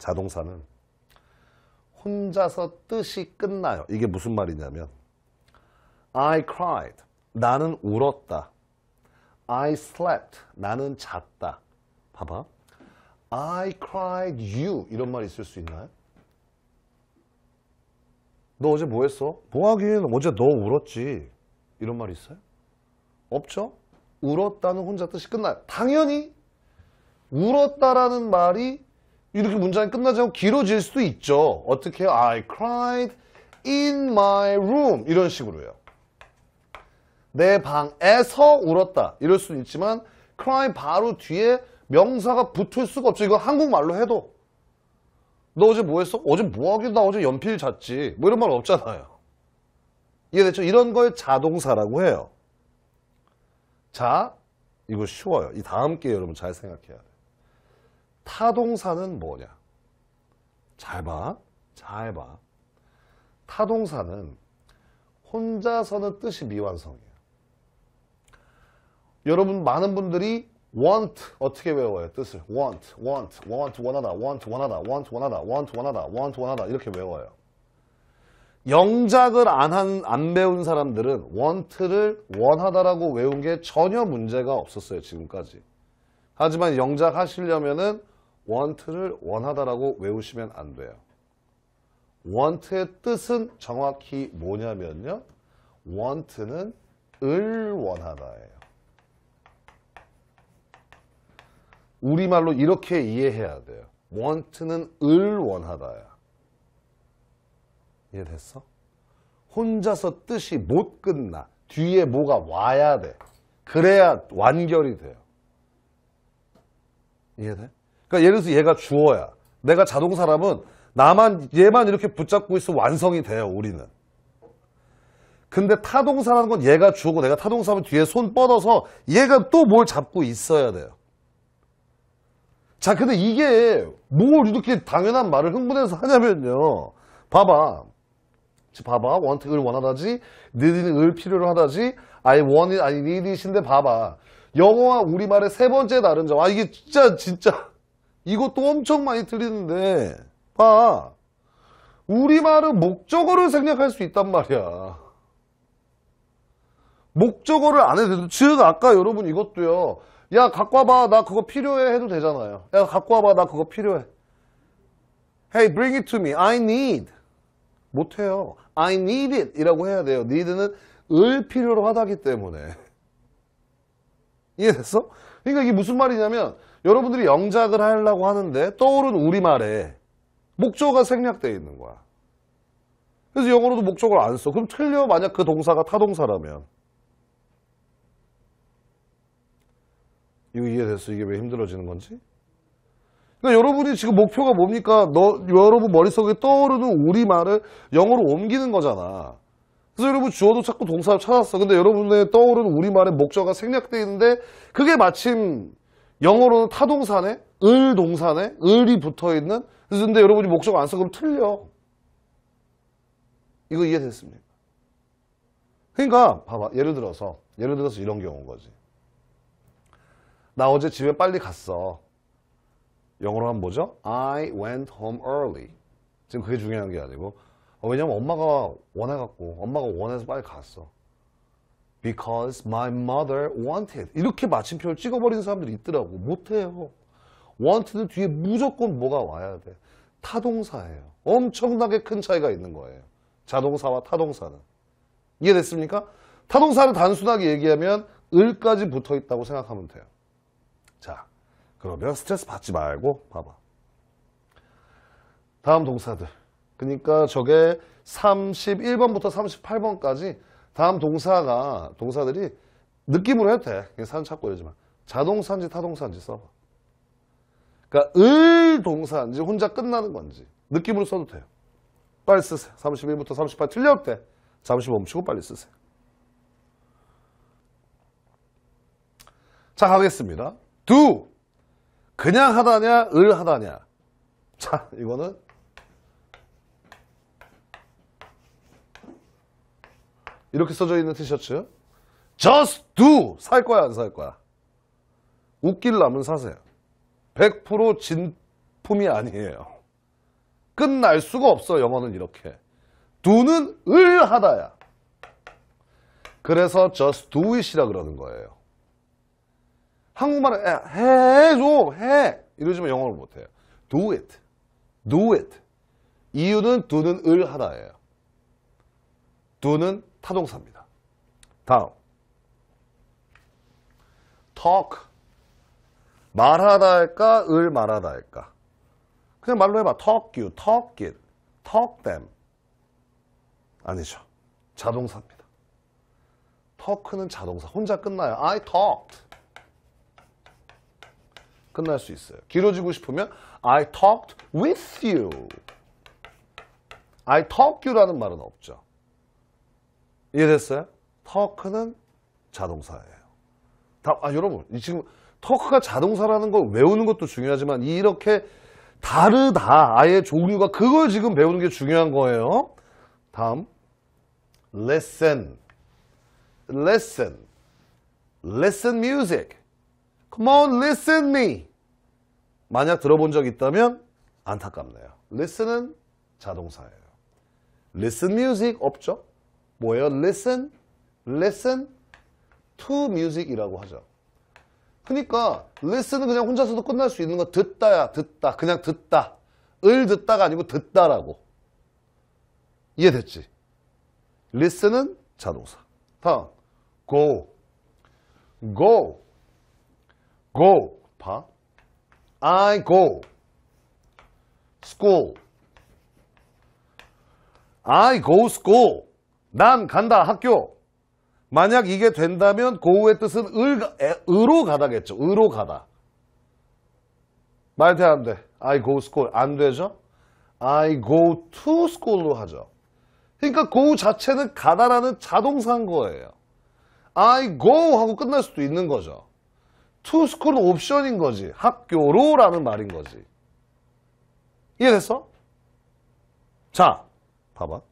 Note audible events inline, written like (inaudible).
자동차는 혼자서 뜻이 끝나요. 이게 무슨 말이냐면 I cried. 나는 울었다. I slept. 나는 잤다. 봐봐. I cried you. 이런 말 있을 수 있나요? 너 어제 뭐 했어? 뭐 하긴 어제 너 울었지. 이런 말 있어요? 없죠? 울었다는 혼자 뜻이 끝나요. 당연히 울었다라는 말이 이렇게 문장이 끝나지 않고 길어질 수도 있죠. 어떻게 해요? I cried in my room 이런 식으로요. 내 방에서 울었다 이럴 수는 있지만 cry 바로 뒤에 명사가 붙을 수가 없죠. 이거 한국말로 해도 너 어제 뭐 했어? 어제 뭐 하길 나 어제 연필 잤지 뭐 이런 말 없잖아요. 이해됐죠? 이런 걸 자동사라고 해요. 자, 이거 쉬워요. 이 다음 게 여러분 잘 생각해야 돼요. 타동사는 뭐냐? 잘 봐. 잘 봐. 타동사는 혼자서는 뜻이 미완성이에요. 여러분 많은 분들이 want 어떻게 외워요? 뜻을 want, want, want w 원 n 다 want w 원 n 다 want w 원 n 다 want w 원 n 다 want w a 원 n 다 이렇게 외워요. 영작을 안, 한, 안 배운 사람들은 want를 원하다라고 외운 게 전혀 문제가 없었어요. 지금까지. 하지만 영작 하시려면은 want를 원하다라고 외우시면 안 돼요. want의 뜻은 정확히 뭐냐면요. want는 을 원하다예요. 우리말로 이렇게 이해해야 돼요. want는 을 원하다야. 이해됐어? 혼자서 뜻이 못 끝나. 뒤에 뭐가 와야 돼. 그래야 완결이 돼요. 이해돼? 그러니까 예를 들어서 얘가 주어야 내가 자동사람은 나만 얘만 이렇게 붙잡고 있어 완성이 돼요 우리는 근데 타동사라는 건 얘가 주고 내가 타동사면 뒤에 손 뻗어서 얘가 또 뭘 잡고 있어야 돼요 자 근데 이게 뭘 이렇게 당연한 말을 흥분해서 하냐면요 봐봐 봐봐 원트을 원하다지 need는 을 필요로 하다지 I want it, I need it인데 봐봐 영어와 우리말의 세 번째 다른 점아 이게 진짜 진짜 이것도 엄청 많이 틀리는데 봐 우리말은 목적어를 생략할 수 있단 말이야 목적어를 안 해도 즉 아까 여러분 이것도요 야 갖고 와봐 나 그거 필요해 해도 되잖아요 야 갖고 와봐 나 그거 필요해 Hey bring it to me I need 못해요 I need it 이라고 해야 돼요 need는 을 필요로 하다기 때문에 (laughs) 이해됐어? 그러니까 이게 무슨 말이냐면 여러분들이 영작을 하려고 하는데 떠오른 우리말에 목적어가 생략되어 있는 거야. 그래서 영어로도 목적을 안 써. 그럼 틀려 만약 그 동사가 타동사라면. 이거 이해됐어? 이게 왜 힘들어지는 건지? 그러니까 여러분이 지금 목표가 뭡니까? 너, 여러분 머릿속에 떠오르는 우리말을 영어로 옮기는 거잖아. 그래서 여러분 주어도 찾고 동사를 찾았어. 근데 여러분의 떠오르는 우리말에 목적어가 생략되어 있는데 그게 마침 영어로는 타동사네 을 동사네 을이 붙어있는 근데 여러분이 목적 안써 그럼 틀려 이거 이해됐습니까? 그러니까 봐봐 예를 들어서 예를 들어서 이런 경우인 거지 나 어제 집에 빨리 갔어 영어로 하면 뭐죠? I went home early 지금 그게 중요한 게 아니고 어, 왜냐면 엄마가 원해갖고 엄마가 원해서 빨리 갔어 Because my mother wanted. 이렇게 마침표를 찍어버리는 사람들이 있더라고. 못해요. w a n t e d 뒤에 무조건 뭐가 와야 돼. 타동사예요. 엄청나게 큰 차이가 있는 거예요. 자동사와 타동사는. 이해됐습니까? 타동사를 단순하게 얘기하면 을까지 붙어 있다고 생각하면 돼요. 자, 그러면 스트레스 받지 말고 봐봐. 다음 동사들. 그러니까 저게 31번부터 38번까지 다음 동사가 동사들이 느낌으로 해도 돼. 사냥 찾고 이러지만 자동사인지 타동사인지 써봐. 그러니까 을 동사인지 혼자 끝나는 건지 느낌으로 써도 돼요. 빨리 쓰세요. 31부터 38 틀려도 돼. 잠시 멈추고 빨리 쓰세요. 자 가겠습니다. 두 그냥 하다냐 을 하다냐 자 이거는 이렇게 써져 있는 티셔츠 Just do! 살 거야 안 살 거야? 웃길라면 사세요. 100% 진품이 아니에요. 끝날 수가 없어 영어는 이렇게. do는 을하다야. 그래서 just do it이라 그러는 거예요. 한국말은 해, 줘, 해. 해 이러지만 영어를 못해요. do it, do it. 이유는 do는 을하다예요. do는 타동사입니다. 다음 talk 말하다 할까 을 말하다 할까 그냥 말로 해봐 talk you, talk it, talk them 아니죠 자동사입니다 talk는 자동사 혼자 끝나요 I talked 끝날 수 있어요 길어지고 싶으면 I talked with you I talk you라는 말은 없죠 이해됐어요? 터크는 자동사예요. 다, 아, 여러분, 지금 터크가 자동사라는 걸 외우는 것도 중요하지만 이렇게 다르다, 아예 종류가 그걸 지금 배우는 게 중요한 거예요. 다음, listen, listen, listen music. Come on, listen me. 만약 들어본 적 있다면 안타깝네요. listen은 자동사예요. listen music 없죠? 뭐예요? listen, listen to music이라고 하죠. 그러니까 listen은 그냥 혼자서도 끝날 수 있는 거 듣다야 듣다 그냥 듣다 을 듣다가 아니고 듣다라고 이해됐지? listen은 자동사 다음 go go go 봐 I go school I go school 난 간다 학교 만약 이게 된다면 고우의 뜻은 을, 에, 으로 가다겠죠 으로 가다 말대 안돼 I go school 안 되죠 I go to school로 하죠 그러니까 go 자체는 가다라는 자동사인 거예요 I go 하고 끝날 수도 있는 거죠 to school은 옵션인 거지 학교로 라는 말인 거지 이해됐어? 자 봐봐